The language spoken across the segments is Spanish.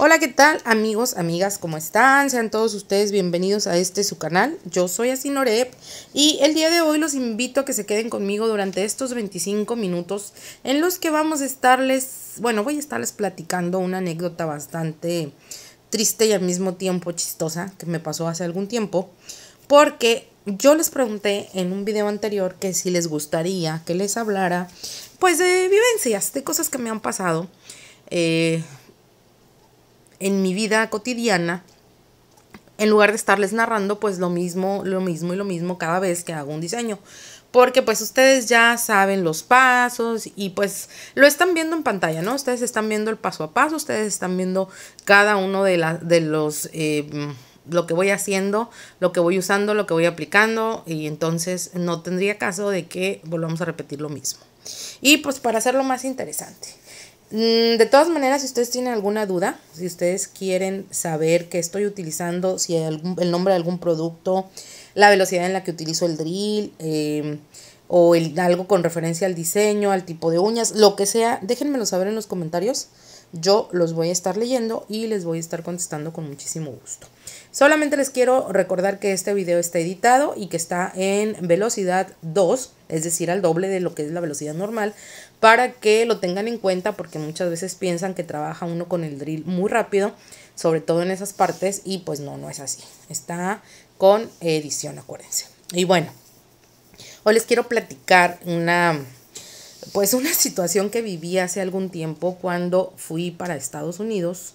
Hola, ¿qué tal amigos, amigas? ¿Cómo están? Sean todos ustedes bienvenidos a este su canal. Yo soy Asinorep y el día de hoy los invito a que se queden conmigo durante estos 25 minutos en los que vamos a estarles, bueno, voy a estarles platicando una anécdota bastante triste y al mismo tiempo chistosa que me pasó hace algún tiempo porque yo les pregunté en un video anterior que si les gustaría que les hablara pues de vivencias, de cosas que me han pasado. Eh, en mi vida cotidiana, en lugar de estarles narrando pues lo mismo, lo mismo y lo mismo cada vez que hago un diseño. Porque pues ustedes ya saben los pasos y pues lo están viendo en pantalla, ¿no? Ustedes están viendo el paso a paso, ustedes están viendo cada uno de, la, de los... Eh, lo que voy haciendo, lo que voy usando, lo que voy aplicando y entonces no tendría caso de que volvamos a repetir lo mismo. Y pues para hacerlo más interesante. Mm, de todas maneras, si ustedes tienen alguna duda, si ustedes quieren saber qué estoy utilizando, si algún, el nombre de algún producto, la velocidad en la que utilizo el drill, em, o algo con referencia al diseño, al tipo de uñas, lo que sea, déjenmelo saber en los comentarios. Yo los voy a estar leyendo y les voy a estar contestando con muchísimo gusto. Solamente les quiero recordar que este video está editado y que está en velocidad 2, es decir, al doble de lo que es la velocidad normal, para que lo tengan en cuenta porque muchas veces piensan que trabaja uno con el drill muy rápido, sobre todo en esas partes y pues no, no es así. Está con edición, acuérdense. Y bueno, hoy les quiero platicar una pues una situación que viví hace algún tiempo cuando fui para Estados Unidos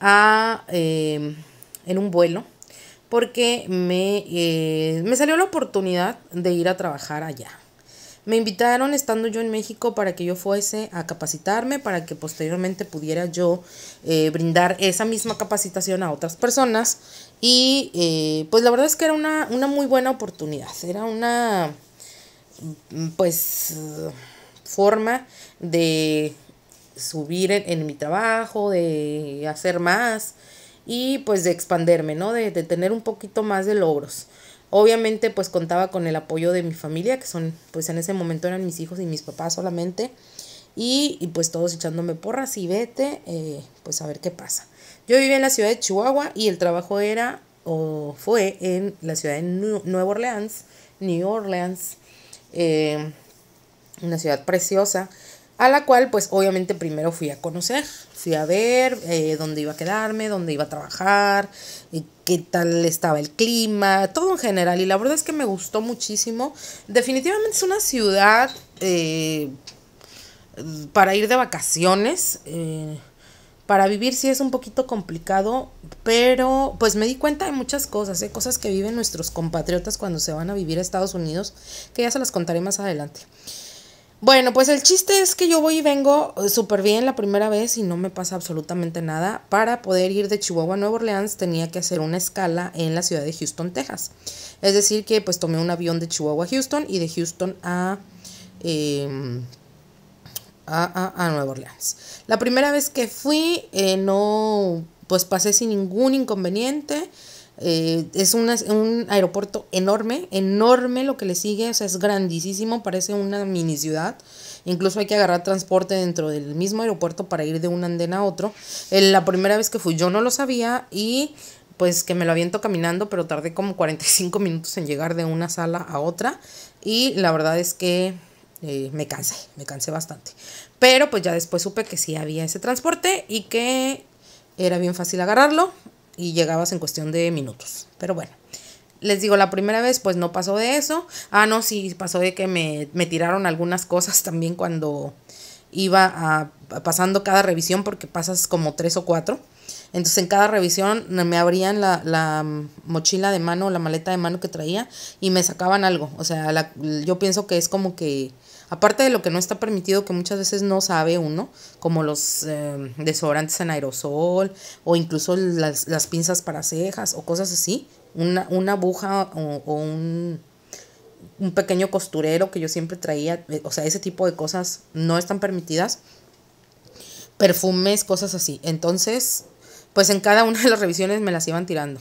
em, en un vuelo porque me, eh, me salió la oportunidad de ir a trabajar allá. Me invitaron estando yo en México para que yo fuese a capacitarme, para que posteriormente pudiera yo eh, brindar esa misma capacitación a otras personas. Y eh, pues la verdad es que era una, muy buena oportunidad, era una mm, pues forma de subir en, mi trabajo, de hacer más y pues de expanderme, ¿no? De, de tener un poquito más de logros. Obviamente pues contaba con el apoyo de mi familia, que son pues en ese momento eran mis hijos y mis papás solamente. Y, pues todos echándome porras y vete, eh, pues a ver qué pasa. Yo vivía en la ciudad de Chihuahua y el trabajo era o fue en la ciudad de Nueva Orleans, New Orleans, eh, una ciudad preciosa a la cual pues obviamente primero fui a conocer, fui a ver eh, dónde iba a quedarme, dónde iba a trabajar, y eh, qué tal estaba el clima, todo en general. Y la verdad es que me gustó muchísimo. Definitivamente es una ciudad eh, para ir de vacaciones. para vivir sí es un poquito complicado, pero pues me di cuenta de muchas cosas, ¿eh? cosas que viven nuestros compatriotas cuando se van a vivir a Estados Unidos, que ya se las contaré más adelante. Bueno, pues el chiste es que yo voy y vengo eh, súper bien la primera vez y no me pasa absolutamente nada. Para poder ir de Chihuahua a Nueva Orleans tenía que hacer una escala en la ciudad de Houston, Texas. Es decir, que pues tomé un avión de Chihuahua a Houston y de Houston a, em, a, a, Nueva Orleans. La primera vez que fui eh, no, pues pasé sin ningún inconveniente. Eh, es un aeropuerto enorme, enorme lo que le sigue, o sea, es grandísimo, parece una mini ciudad. Incluso hay que agarrar transporte dentro del mismo aeropuerto para ir de un andén a otro. Eh, la primera vez que fui yo no lo sabía y pues que me lo aviento caminando, pero tardé como 45 minutos en llegar de una sala a otra y la verdad es que eh, me cansé, me cansé bastante. Pero pues ya después supe que sí había ese transporte y que era bien fácil agarrarlo y llegabas en cuestión de minutos. Pero bueno, les digo, la primera vez pues no pasó de eso. Ah, no, sí pasó de que me, tiraron algunas cosas también cuando iba a, pasando cada revisión porque pasas como tres o cuatro. Entonces en cada revisión me abrían la, mm, mochila de mano, la maleta de mano que traía y me sacaban algo. O sea, yo pienso que es como que Aparte de lo que no está permitido, que muchas veces no sabe uno, como los em, desodorantes en aerosol o incluso las, pinzas para cejas o cosas así. Una, una aguja o, un, pequeño costurero que yo siempre traía, eh, o sea, ese tipo de cosas no están permitidas. Perfumes, cosas así. Entonces, pues en cada una de las revisiones me las iban tirando.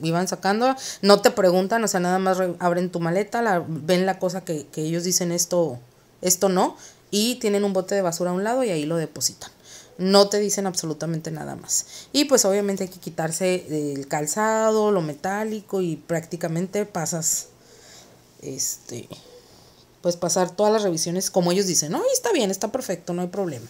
Iban sacando, no te preguntan, o sea, nada más abren tu maleta, la, ven la cosa que, que ellos dicen esto esto no, y tienen un bote de basura a un lado y ahí lo depositan. No te dicen absolutamente nada más. Y pues obviamente hay que quitarse el calzado, lo metálico y prácticamente pasas, este, pues pasar todas las revisiones como ellos dicen, no, está bien, está perfecto, no hay problema.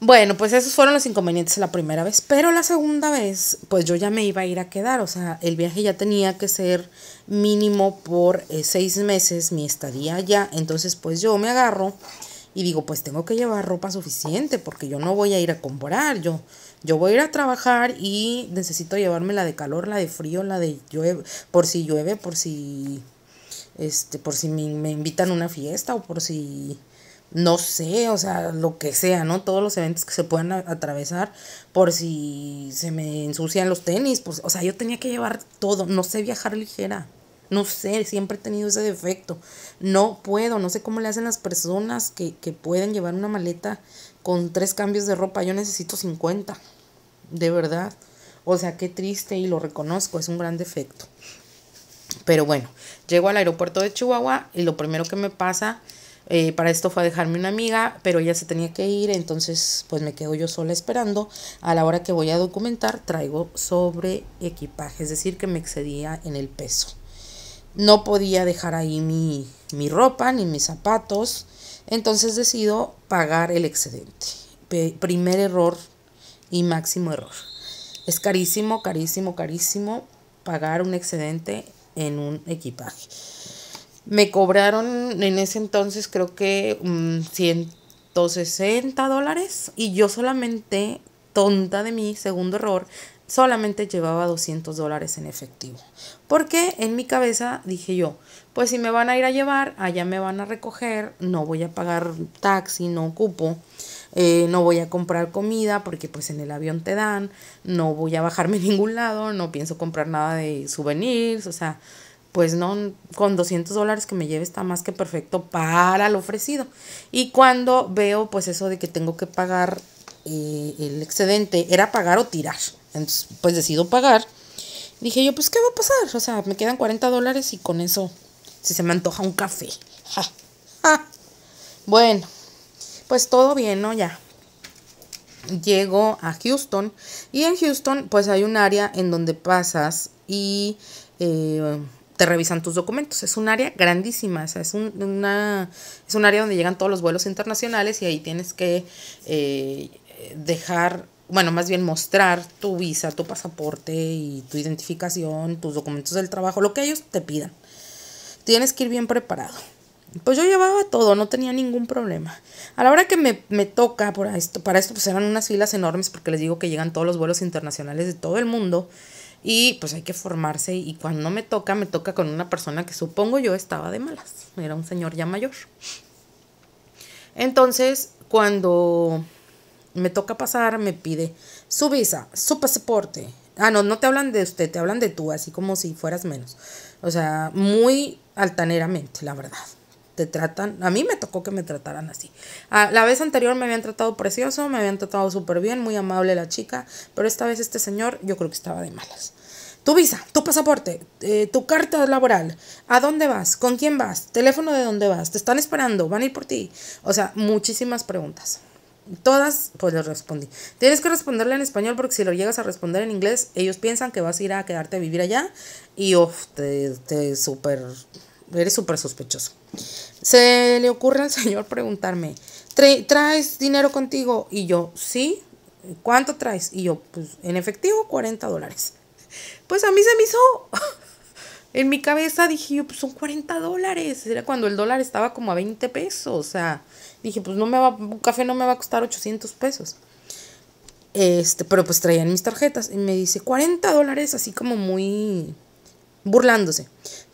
Bueno, pues esos fueron los inconvenientes la primera vez, pero la segunda vez, pues yo ya me iba a ir a quedar, o sea, el viaje ya tenía que ser mínimo por eh, seis meses mi estadía allá, entonces pues yo me agarro y digo, pues tengo que llevar ropa suficiente porque yo no voy a ir a comprar, yo, yo voy a ir a trabajar y necesito llevarme la de calor, la de frío, la de llueve, por si llueve, por si, este, por si me, me invitan a una fiesta o por si no sé, o sea, lo que sea, ¿no? Todos los eventos que se puedan atravesar por si se me ensucian los tenis, pues, o sea, yo tenía que llevar todo, no sé viajar ligera. No sé, siempre he tenido ese defecto. No puedo, no sé cómo le hacen las personas que, que pueden llevar una maleta con tres cambios de ropa. Yo necesito 50, de verdad. O sea, qué triste y lo reconozco, es un gran defecto. Pero bueno, llego al aeropuerto de Chihuahua y lo primero que me pasa eh, para esto fue a dejarme una amiga, pero ella se tenía que ir, entonces pues me quedo yo sola esperando. A la hora que voy a documentar traigo sobre equipaje, es decir, que me excedía en el peso. No podía dejar ahí mi, ropa ni mis zapatos, entonces decido pagar el excedente. primer error y máximo error. Es carísimo, carísimo, carísimo pagar un excedente en un equipaje. Me cobraron en ese entonces creo que um, mm, 160 dólares y yo solamente, tonta de mí, segundo error, solamente llevaba 200 dólares en efectivo. Porque en mi cabeza dije yo, pues si me van a ir a llevar, allá me van a recoger, no voy a pagar taxi, no ocupo, eh, no voy a comprar comida porque pues en el avión te dan, no voy a bajarme a ningún lado, no pienso comprar nada de souvenirs, o sea, pues no, con 200 dólares que me lleve está más que perfecto para lo ofrecido. Y cuando veo pues eso de que tengo que pagar eh, el excedente, era pagar o tirar. Entonces pues decido pagar. Dije yo, pues ¿qué va a pasar? O sea, me quedan 40 dólares y con eso, si se me antoja un café. Bueno, pues todo bien, ¿no? Ya. Llego a Houston y en Houston pues hay un área en donde pasas y... Eh, te revisan tus documentos. Es un área grandísima, es, un, una, es un área donde llegan todos los vuelos internacionales y ahí tienes que eh, dejar, bueno, más bien mostrar tu visa, tu pasaporte y tu identificación, tus documentos del trabajo, lo que ellos te pidan. Tienes que ir bien preparado. Pues yo llevaba todo, no tenía ningún problema. A la hora que me, me toca por esto, para esto, pues eran unas filas enormes porque les digo que llegan todos los vuelos internacionales de todo el mundo. Y pues hay que formarse y cuando me toca, me toca con una persona que supongo yo estaba de malas. Era un señor ya mayor. Entonces, cuando me toca pasar, me pide su visa, su pasaporte. Ah, no, no te hablan de usted, te hablan de tú, así como si fueras menos. O sea, muy altaneramente, la verdad te tratan. A mí me tocó que me trataran así. Ah, la vez anterior me habían tratado precioso, me habían tratado súper bien, muy amable la chica, pero esta vez este señor yo creo que estaba de malas. Tu visa, tu pasaporte, eh, tu carta laboral, a dónde vas, con quién vas, teléfono de dónde vas, te están esperando, van a ir por ti. O sea, muchísimas preguntas. Todas, pues les respondí. Tienes que responderle en español porque si lo llegas a responder en inglés, ellos piensan que vas a ir a quedarte a vivir allá y uff. te, te súper eres súper sospechoso. Se le ocurre al señor preguntarme, ¿traes dinero contigo? Y yo, sí. ¿Cuánto traes? Y yo, pues en efectivo, 40 dólares. Pues a mí se me hizo... en mi cabeza dije yo, pues son 40 dólares. Era cuando el dólar estaba como a 20 pesos. O sea, dije, pues no me va, un café no me va a costar 800 pesos. Este, pero pues traían mis tarjetas. Y me dice, 40 dólares, así como muy burlándose.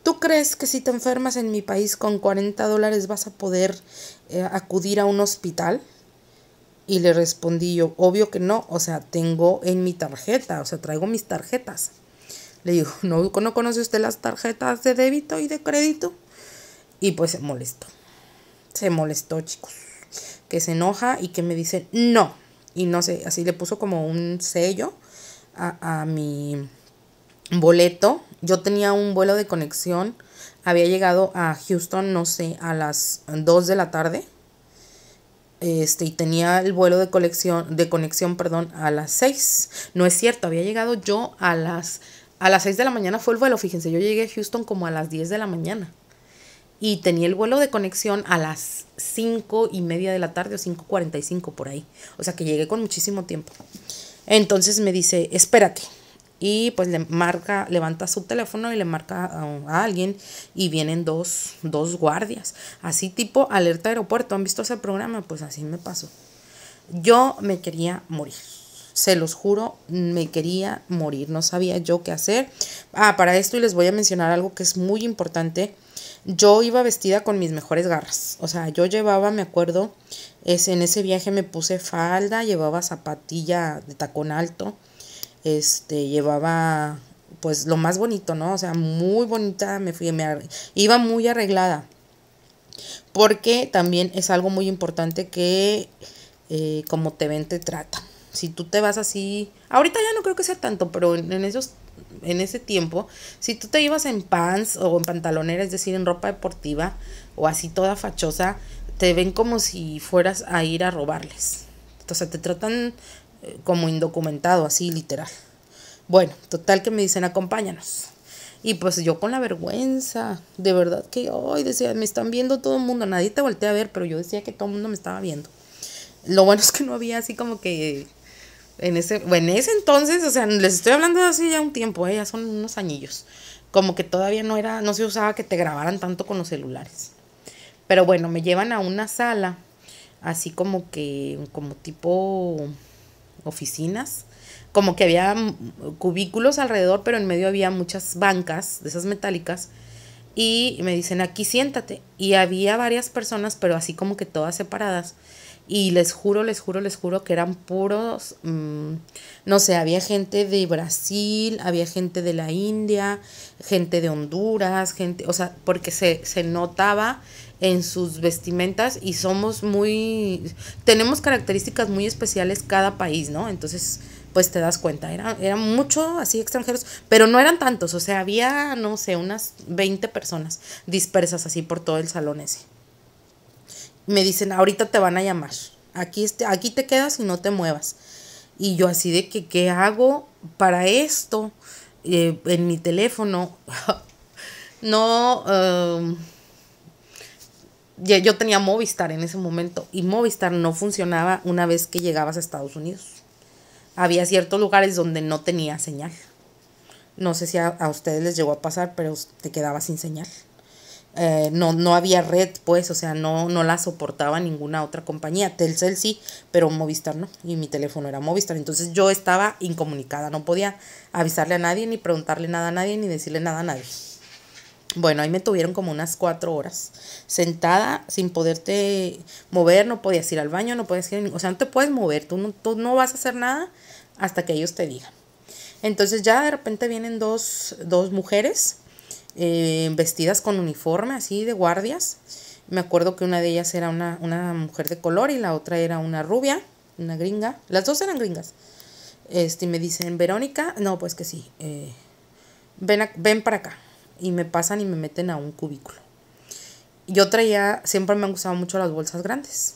¿Tú crees que si te enfermas en mi país con 40 dólares vas a poder eh, acudir a un hospital? Y le respondí yo, obvio que no, o sea, tengo en mi tarjeta, o sea, traigo mis tarjetas. Le digo, ¿no, no conoce usted las tarjetas de débito y de crédito? Y pues se molestó. Se molestó, chicos. Que se enoja y que me dice, no. Y no sé, así le puso como un sello a, a mi boleto yo tenía un vuelo de conexión, había llegado a Houston, no sé, a las 2 de la tarde. Este, y tenía el vuelo de conexión, de conexión, perdón, a las 6. No es cierto, había llegado yo a las a las 6 de la mañana fue el vuelo, fíjense, yo llegué a Houston como a las 10 de la mañana. Y tenía el vuelo de conexión a las 5 y media de la tarde o 5.45 por ahí. O sea que llegué con muchísimo tiempo. Entonces me dice, espérate, y pues le marca, levanta su teléfono y le marca a, alguien y vienen dos, guardias. Así tipo alerta aeropuerto. ¿Han visto ese programa? Pues así me pasó. Yo me quería morir. Se los juro, me quería morir. No sabía yo qué hacer. Ah, para esto y les voy a mencionar algo que es muy importante. Yo iba vestida con mis mejores garras. O sea, yo llevaba, me acuerdo, en ese viaje me puse falda, llevaba zapatilla de tacón alto este, llevaba pues lo más bonito, ¿no? O sea, muy bonita, me fui, me iba muy arreglada. Porque también es algo muy importante que eh, como te ven te tratan. Si tú te vas así, ahorita ya no creo que sea tanto, pero en, esos en ese tiempo, si tú te ibas en pants o en pantalonera, es decir, en ropa deportiva o así toda fachosa, te ven como si fueras a ir a robarles. O sea, te tratan como indocumentado, así literal. Bueno, total que me dicen, acompáñanos. Y pues yo con la vergüenza, de verdad que hoy decía, me están viendo todo el mundo, nadie te voltea a ver, pero yo decía que todo el mundo me estaba viendo. Lo bueno es que no había así como que en ese, en ese entonces, o sea, les estoy hablando así ya un tiempo, eh, ya son unos añillos. Como que todavía no era, no se usaba que te grabaran tanto con los celulares. Pero bueno, me llevan a una sala, así como que, como tipo oficinas, como que había cubículos alrededor, pero en medio había muchas bancas de esas metálicas. Y me dicen, aquí siéntate. Y había varias personas, pero así como que todas separadas y les juro, les juro, les juro que eran puros, mm, no sé, había gente de Brasil, había gente de la India, gente de Honduras, gente, o sea, porque se, se notaba en sus vestimentas y somos muy, tenemos características muy especiales cada país, ¿no? Entonces, pues te das cuenta, eran era mucho así extranjeros, pero no eran tantos, o sea, había, no sé, unas 20 personas dispersas así por todo el salón ese me dicen, ahorita te van a llamar, aquí, este, aquí te quedas y no te muevas. Y yo así de que, ¿qué hago para esto eh, en mi teléfono? no, em, yo tenía Movistar en ese momento y Movistar no funcionaba una vez que llegabas a Estados Unidos. Había ciertos lugares donde no tenía señal. No sé si a, a ustedes les llegó a pasar, pero te quedabas sin señal. Eh, no, no había red, pues, o sea, no, no la soportaba ninguna otra compañía. Telcel sí, pero Movistar no. Y mi teléfono era Movistar. Entonces yo estaba incomunicada, no podía avisarle a nadie, ni preguntarle nada a nadie, ni decirle nada a nadie. Bueno, ahí me tuvieron como unas cuatro horas sentada sin poderte mover, no podías ir al baño, no podías ir, o sea, no te puedes mover, tú no, tú no vas a hacer nada hasta que ellos te digan. Entonces ya de repente vienen dos, dos mujeres eh, vestidas con uniforme así de guardias. Me acuerdo que una de ellas era una, mujer de color y la otra era una rubia, una gringa. Las dos eran gringas. Este, y me dicen, Verónica, no, pues que sí, eh, ven, ven para acá. Y me pasan y me meten a un cubículo. Yo traía, siempre me han gustado mucho las bolsas grandes.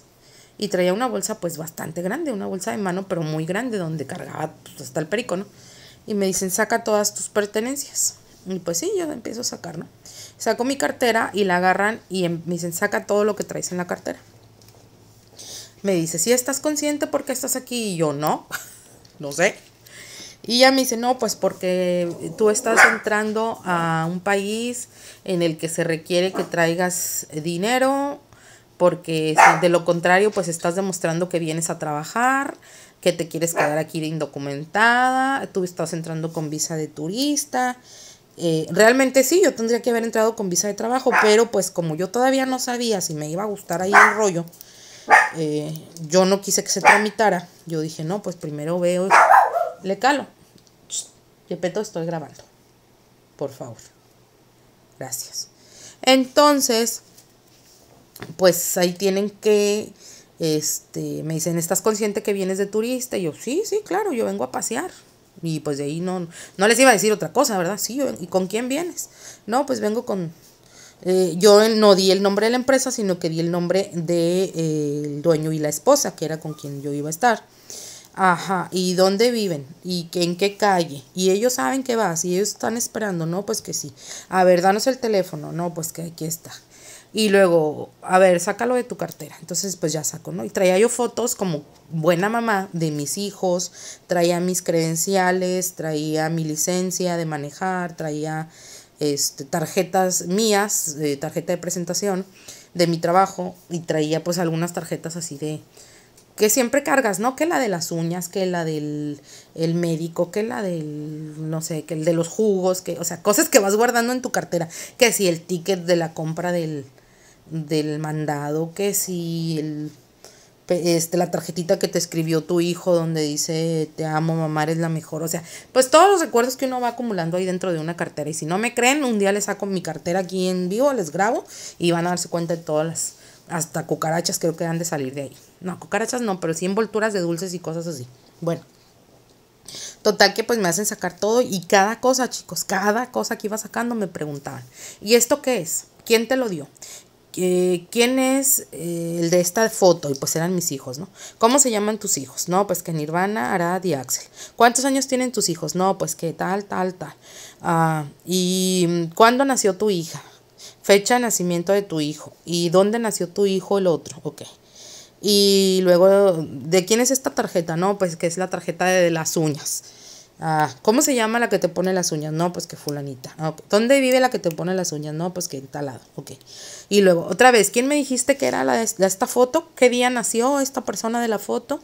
Y traía una bolsa pues bastante grande, una bolsa de mano, pero muy grande, donde cargaba pues, hasta el perico, ¿no? Y me dicen, saca todas tus pertenencias. Y pues sí, yo empiezo a sacar, ¿no? Saco mi cartera y la agarran y em, me dicen, saca todo lo que traes en la cartera. Me dice, si ¿Sí estás consciente porque estás aquí? Y yo, no, no sé. Y ya me dice, no, pues porque tú estás entrando a un país en el que se requiere que traigas dinero, porque de lo contrario, pues estás demostrando que vienes a trabajar, que te quieres quedar aquí indocumentada, tú estás entrando con visa de turista, eh, realmente sí, yo tendría que haber entrado con visa de trabajo, pero pues como yo todavía no sabía si me iba a gustar ahí el rollo, eh, yo no quise que se tramitara. Yo dije, no, pues primero veo, le calo. peto estoy grabando. Por favor. Gracias. Entonces, pues ahí tienen que, este, me dicen, ¿estás consciente que vienes de turista? Y yo, sí, sí, claro, yo vengo a pasear. Y pues de ahí no, no les iba a decir otra cosa, ¿verdad? Sí, ¿y con quién vienes? No, pues vengo con... Eh, yo no di el nombre de la empresa, sino que di el nombre del de, eh, el dueño y la esposa, que era con quien yo iba a estar. Ajá, ¿y dónde viven? ¿Y en qué calle? Y ellos saben que vas, y ellos están esperando, no, pues que sí. A ver, danos el teléfono, no, pues que aquí está. Y luego, a ver, sácalo de tu cartera. Entonces, pues ya saco, ¿no? Y traía yo fotos como buena mamá de mis hijos, traía mis credenciales, traía mi licencia de manejar, traía este, tarjetas mías, eh, tarjeta de presentación de mi trabajo y traía pues algunas tarjetas así de, que siempre cargas, ¿no? Que la de las uñas, que la del médico, que la del, no sé, que el de los jugos, que, o sea, cosas que vas guardando en tu cartera, que si el ticket de la compra del, del mandado, que si el, este, la tarjetita que te escribió tu hijo donde dice te amo, mamá, eres la mejor, o sea, pues todos los recuerdos que uno va acumulando ahí dentro de una cartera y si no me creen, un día les saco mi cartera aquí en vivo, les grabo y van a darse cuenta de todas las hasta cucarachas creo que han de salir de ahí. No, cucarachas no, pero sí envolturas de dulces y cosas así. Bueno. Total que pues me hacen sacar todo y cada cosa, chicos, cada cosa que iba sacando me preguntaban, ¿y esto qué es? ¿Quién te lo dio? ¿quién es eh, el de esta foto? Y pues eran mis hijos, ¿no? ¿Cómo se llaman tus hijos? No, pues que Nirvana, Arad y Axel. ¿Cuántos años tienen tus hijos? No, pues que tal, tal, tal. Ah, ¿Y mm, cuándo nació tu hija? fecha de nacimiento de tu hijo y dónde nació tu hijo el otro, ok. Y luego, ¿de quién es esta tarjeta? No, pues que es la tarjeta de las uñas. Ah, ¿Cómo se llama la que te pone las uñas? No, pues que fulanita. Ah, ¿Dónde vive la que te pone las uñas? No, pues que talado. tal Ok. Y luego, otra vez, ¿quién me dijiste que era la de esta foto? ¿Qué día nació esta persona de la foto?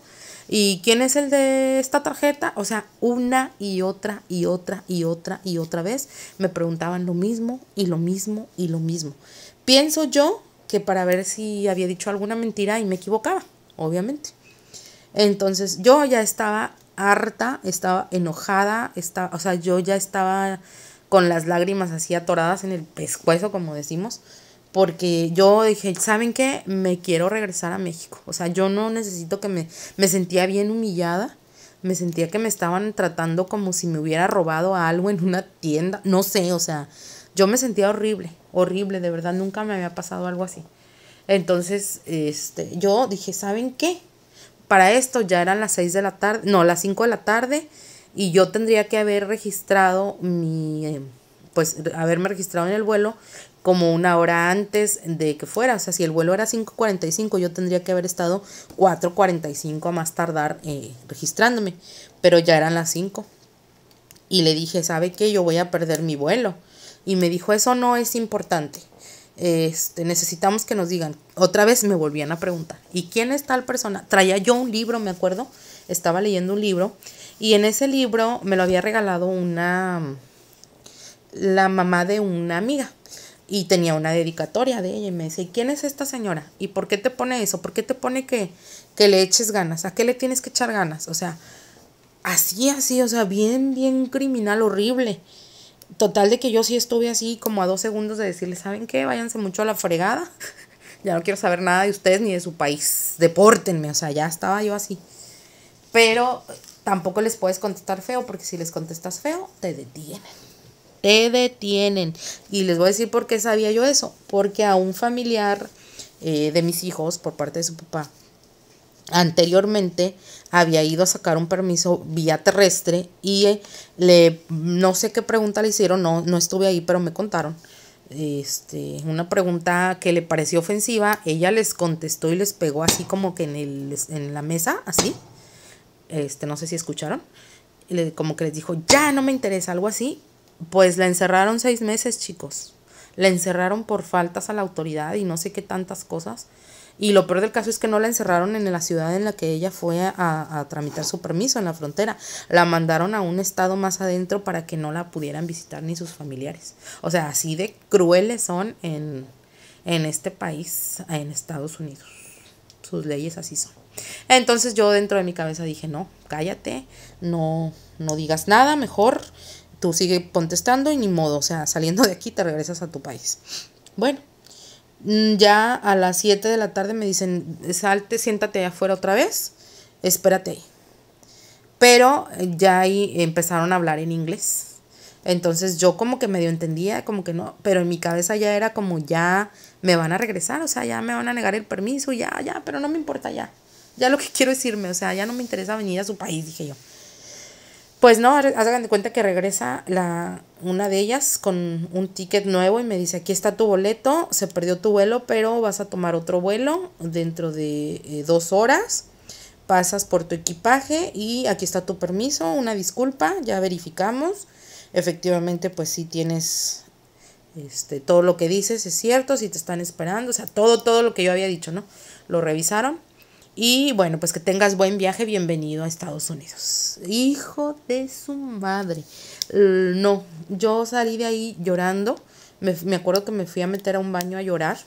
¿Y quién es el de esta tarjeta? O sea, una y otra y otra y otra y otra vez me preguntaban lo mismo y lo mismo y lo mismo. Pienso yo que para ver si había dicho alguna mentira y me equivocaba, obviamente. Entonces yo ya estaba harta, estaba enojada, estaba, o sea, yo ya estaba con las lágrimas así atoradas en el pescuezo, como decimos porque yo dije, ¿saben qué? Me quiero regresar a México. O sea, yo no necesito que me... Me sentía bien humillada, me sentía que me estaban tratando como si me hubiera robado algo en una tienda, no sé, o sea, yo me sentía horrible, horrible, de verdad, nunca me había pasado algo así. Entonces, este, yo dije, ¿saben qué? Para esto ya eran las 6 de la tarde, no, las 5 de la tarde, y yo tendría que haber registrado mi, eh, pues, haberme registrado en el vuelo como una hora antes de que fuera. O sea, si el vuelo era 5.45, yo tendría que haber estado 4.45 a más tardar eh, registrándome, pero ya eran las 5. Y le dije, ¿sabe qué? Yo voy a perder mi vuelo. Y me dijo, eso no es importante. Este, necesitamos que nos digan. Otra vez me volvían a preguntar, ¿y quién es tal persona? Traía yo un libro, me acuerdo, estaba leyendo un libro y en ese libro me lo había regalado una, la mamá de una amiga y tenía una dedicatoria de ella y me dice, ¿y quién es esta señora? ¿Y por qué te pone eso? ¿Por qué te pone que, que le eches ganas? ¿A qué le tienes que echar ganas? O sea, así, así, o sea, bien, bien criminal, horrible. Total de que yo sí estuve así como a dos segundos de decirle, ¿saben qué? Váyanse mucho a la fregada. ya no quiero saber nada de ustedes ni de su país. Depórtenme, o sea, ya estaba yo así. Pero tampoco les puedes contestar feo porque si les contestas feo, te detienen te detienen. Y les voy a decir por qué sabía yo eso. Porque a un familiar eh, de mis hijos, por parte de su papá, anteriormente había ido a sacar un permiso vía terrestre y eh, le no sé qué pregunta le hicieron, no, no estuve ahí, pero me contaron. Este, una pregunta que le pareció ofensiva, ella les contestó y les pegó así como que en, el, en la mesa, así. Este, no sé si escucharon. Como que les dijo, ya no me interesa, algo así pues la encerraron seis meses, chicos. La encerraron por faltas a la autoridad y no sé qué tantas cosas. Y lo peor del caso es que no la encerraron en la ciudad en la que ella fue a, tramitar su permiso en la frontera. La mandaron a un estado más adentro para que no la pudieran visitar ni sus familiares. O sea, así de crueles son en, en este país, en Estados Unidos. Sus leyes así son. Entonces yo dentro de mi cabeza dije, no, cállate, no, no digas nada, mejor tú sigue contestando y ni modo, o sea, saliendo de aquí te regresas a tu país. Bueno, mm, ya a las 7 de la tarde me dicen, salte, siéntate afuera otra vez, espérate ahí. Pero eh, ya ahí empezaron a hablar en inglés. Entonces yo como que medio entendía, como que no, pero en mi cabeza ya era como ya me van a regresar, o sea, ya me van a negar el permiso, ya, ya, pero no me importa ya. Ya lo que quiero es irme, o sea, ya no me interesa venir a su país, dije yo. Pues no, hagan de cuenta que regresa la, una de ellas con un ticket nuevo y me dice, aquí está tu boleto, se perdió tu vuelo, pero vas a tomar otro vuelo dentro de eh, dos horas, pasas por tu equipaje y aquí está tu permiso, una disculpa, ya verificamos, efectivamente pues sí tienes este, todo lo que dices, es cierto, si te están esperando, o sea, todo, todo lo que yo había dicho, ¿no? Lo revisaron y bueno, pues que tengas buen viaje, bienvenido a Estados Unidos. Hijo de su madre. No, yo salí de ahí llorando. Me, acuerdo que me fui a meter a un baño a llorar.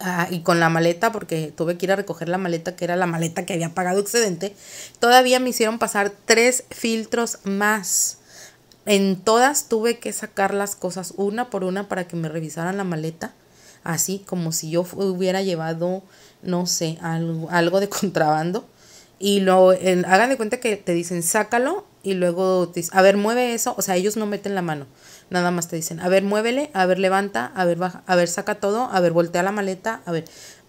Ah, y con la maleta, porque tuve que ir a recoger la maleta, que era la maleta que había pagado excedente. Todavía me hicieron pasar tres filtros más. En todas tuve que sacar las cosas una por una para que me revisaran la maleta. Así como si yo hubiera llevado no sé, algo, de contrabando. Y lo, hagan de cuenta que te dicen, sácalo y luego te a ver, mueve eso. O sea, ellos no meten la mano. Nada más te dicen, a ver, muévele, a ver, levanta, a ver, baja, a ver, saca todo, a ver, voltea la maleta, a ver.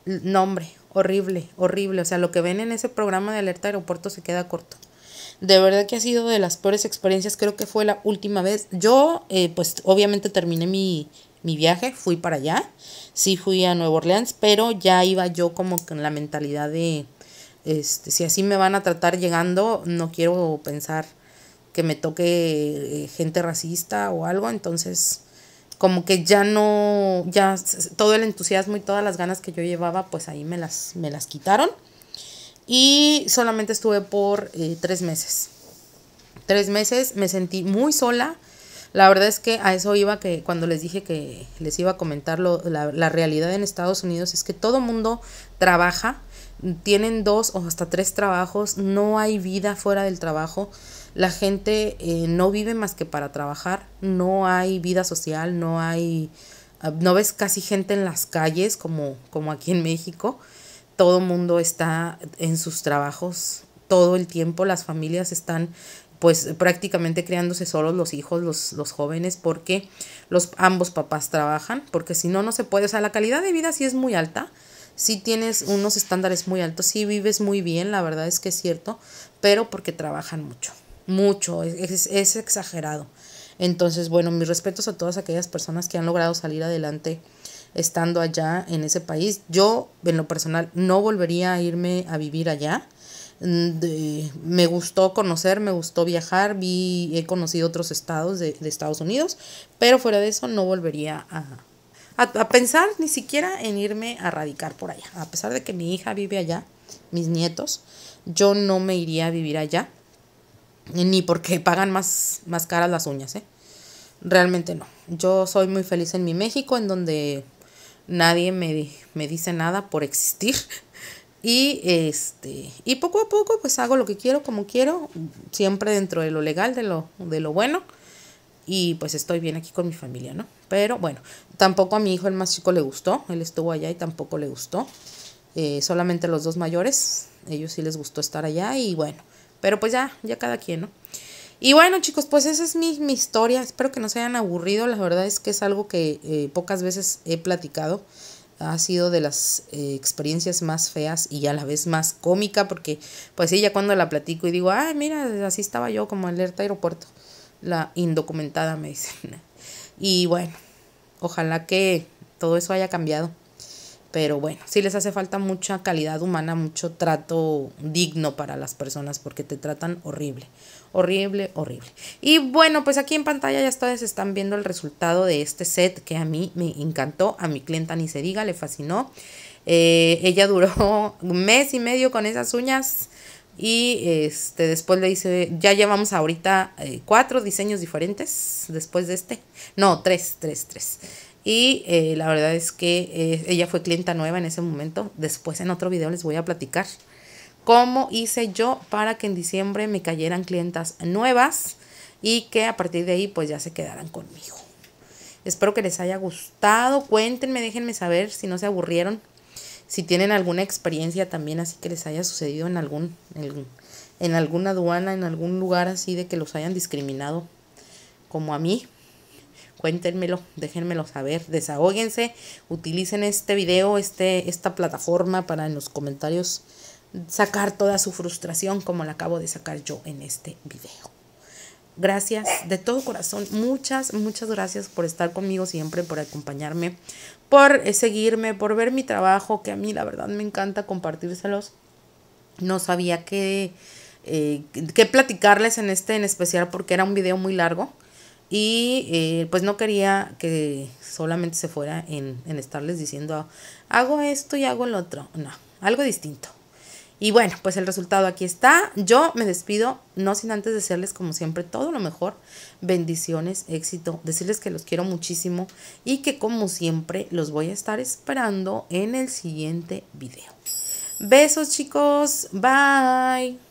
nombre horrible, horrible. O sea, lo que ven en ese programa de alerta aeropuerto se queda corto. De verdad que ha sido de las peores experiencias. Creo que fue la última vez. Yo, eh, pues, obviamente terminé mi, mi viaje, fui para allá, sí fui a Nueva Orleans, pero ya iba yo como con la mentalidad de, este, si así me van a tratar llegando, no quiero pensar que me toque eh, gente racista o algo, entonces como que ya no, ya todo el entusiasmo y todas las ganas que yo llevaba, pues ahí me las, me las quitaron. Y solamente estuve por eh, tres meses. Tres meses me sentí muy sola, la verdad es que a eso iba que cuando les dije que les iba a comentar lo, la, realidad en Estados Unidos es que todo mundo trabaja, tienen dos o hasta tres trabajos, no hay vida fuera del trabajo, la gente eh, no vive más que para trabajar, no hay vida social, no hay, ah, no ves casi gente en las calles como, como aquí en México, todo mundo está en sus trabajos todo el tiempo, las familias están pues prácticamente criándose solos los hijos, los, jóvenes, porque los, ambos papás trabajan, porque si no, no se puede, o sea, la calidad de vida sí es muy alta, sí tienes unos estándares muy altos, sí vives muy bien, la verdad es que es cierto, pero porque trabajan mucho, mucho, es, es exagerado. Entonces, bueno, mis respetos a todas aquellas personas que han logrado salir adelante estando allá en ese país. Yo, en lo personal, no volvería a irme a vivir allá Mm, me gustó conocer, me gustó viajar, vi, he conocido otros estados de, Estados Unidos, pero fuera de eso no volvería a, pensar ni siquiera en irme a radicar por allá. A pesar de que mi hija vive allá, mis nietos, yo no me iría a vivir allá, ni porque pagan más, más caras las uñas, ¿eh? Realmente no. Yo soy muy feliz en mi México, en donde nadie me, me dice nada por existir. Y, este, y poco a poco pues hago lo que quiero, como quiero, siempre dentro de lo legal, de lo, de lo bueno. Y pues estoy bien aquí con mi familia, ¿no? Pero bueno, tampoco a mi hijo el más chico le gustó, él estuvo allá y tampoco le gustó. Eh, solamente los dos mayores, ellos sí les gustó estar allá y bueno, pero pues ya, ya cada quien, ¿no? Y bueno, chicos, pues esa es mi, historia. Espero que no se hayan aburrido. La verdad es que es algo que eh, pocas veces he platicado ha sido de las eh, experiencias más feas y a la vez más cómica porque pues ella cuando la platico y digo, ay mira, así estaba yo como alerta aeropuerto, la indocumentada me dice Y bueno, ojalá que todo eso haya cambiado. Pero bueno, sí les hace falta mucha calidad humana, mucho trato digno para las personas porque te tratan horrible horrible, horrible. Y bueno, pues aquí en pantalla ya ustedes están viendo el resultado de este set que a mí me encantó, a mi clienta ni se diga, le fascinó. Eh, ella duró un mes y medio con esas uñas y este después le hice, ya llevamos ahorita eh, cuatro diseños diferentes después de este, no, tres, tres, tres. Y eh, la verdad es que ella fue clienta nueva en ese momento, después en otro video les voy a platicar cómo hice yo para que en diciembre me cayeran clientas nuevas y que a partir de ahí pues ya se quedaran conmigo. Espero que les haya gustado. Cuéntenme, déjenme saber si no se aburrieron, si tienen alguna experiencia también así que les haya sucedido en algún en, alguna aduana, en algún lugar así de que los hayan discriminado como a mí. Cuéntenmelo, déjenmelo saber, desahóguense, utilicen este video, este, esta plataforma para en los comentarios sacar toda su frustración como la acabo de sacar yo en este video. Gracias de todo corazón, muchas, muchas gracias por estar conmigo siempre, por acompañarme, por eh, seguirme, por ver mi trabajo, que a mí la verdad me encanta compartírselos. No sabía qué, eh, qué platicarles en este en especial porque era un video muy largo y eh, pues no quería que solamente se fuera en, en estarles diciendo hago esto y hago el otro, no, algo distinto. Y bueno, pues el resultado aquí está. Yo me despido, no sin antes decirles como siempre todo lo mejor, bendiciones, éxito, decirles que los quiero muchísimo y que como siempre los voy a estar esperando en el siguiente video. Besos chicos, bye.